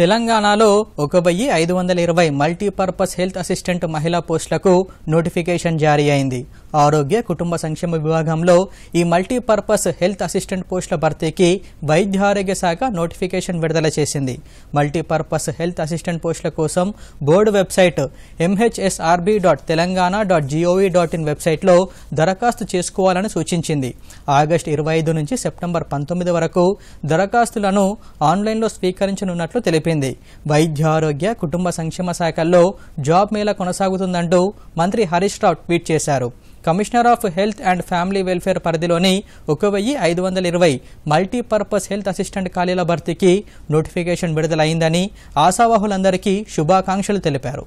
తెలంగాణలో ఒక వెయ్యి ఐదు వందల ఇరవై మల్టీపర్పస్ హెల్త్ అసిస్టెంట్ మహిళా పోస్టులకు నోటిఫికేషన్ జారీ అయింది ఆరోగ్య కుటుంబ సంక్షేమ విభాగంలో ఈ మల్టీపర్పస్ హెల్త్ అసిస్టెంట్ పోస్టుల భర్తీకి వైద్య ఆరోగ్య శాఖ నోటిఫికేషన్ విడుదల చేసింది మల్టీపర్పస్ హెల్త్ అసిస్టెంట్ పోస్టుల కోసం board website MHSRB dot Telangana dot GOV dot in వెబ్సైట్లో దరఖాస్తు చేసుకోవాలని సూచించింది ఆగస్టు ఇరవై ఐదు నుంచి సెప్టెంబర్ పంతొమ్మిది వరకు దరఖాస్తులను ఆన్లైన్లో స్వీకరించనున్నట్లు తెలిపింది తెలిపింది వైద్య ఆరోగ్య కుటుంబ సంక్షేమ శాఖల్లో జాబ్ మేళ కొనసాగుతుందంటూ మంత్రి హరీష్ రావు ట్వీట్ చేశారు commissioner of health and family welfare పరిధిలోని ఒక వెయ్యి ఐదు వందల ఇరవై మల్టీపర్పస్ హెల్త్ అసిస్టెంట్ ఖాళీల భర్తీకి నోటిఫికేషన్ విడుదలైందని ఆశావాహులందరికీ శుభాకాంక్షలు తెలిపారు